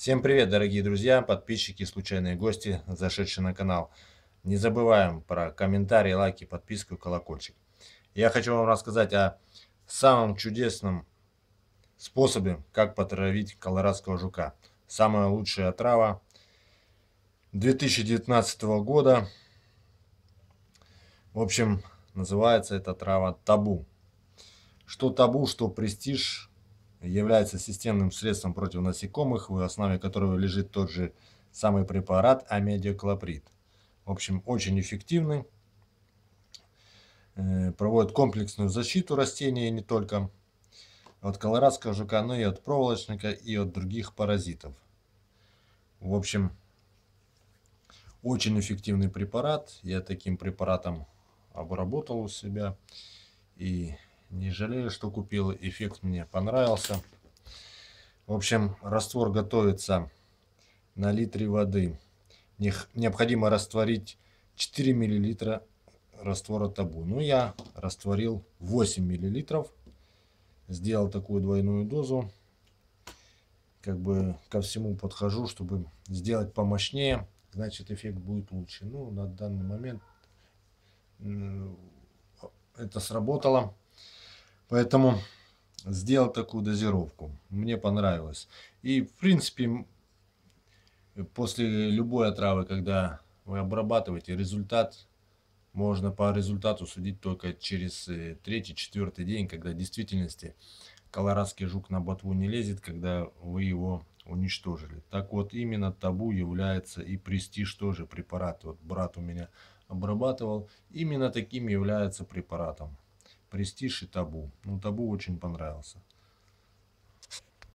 Всем привет, дорогие друзья, подписчики и случайные гости, зашедшие на канал. Не забываем про комментарии, лайки, подписку и колокольчик. Я хочу вам рассказать о самом чудесном способе, как потравить колорадского жука. Самая лучшая трава 2019 года. В общем, называется эта трава табу. Что табу, что престиж, является системным средством против насекомых, в основе которого лежит тот же самый препарат амедиаклоприд. В общем, очень эффективный. Э, Проводит комплексную защиту растения не только от колорадского жука, но и от проволочника и от других паразитов. В общем, очень эффективный препарат. Я таким препаратом обработал у себя и не жалею, что купил. Эффект мне понравился. В общем, раствор готовится на литре воды. Необходимо растворить 4 мл раствора табу. Ну, я растворил 8 мл. Сделал такую двойную дозу. Как бы ко всему подхожу, чтобы сделать помощнее. Значит, эффект будет лучше. Ну, на данный момент это сработало. Поэтому сделал такую дозировку. Мне понравилось. И в принципе, после любой отравы, когда вы обрабатываете, результат можно по результату судить только через э, третий-четвертый день, когда в действительности колорадский жук на ботву не лезет, когда вы его уничтожили. Так вот, именно табу является и престиж тоже препарат. Вот брат у меня обрабатывал. Именно таким является препаратом престиж и табу. Ну, табу очень понравился.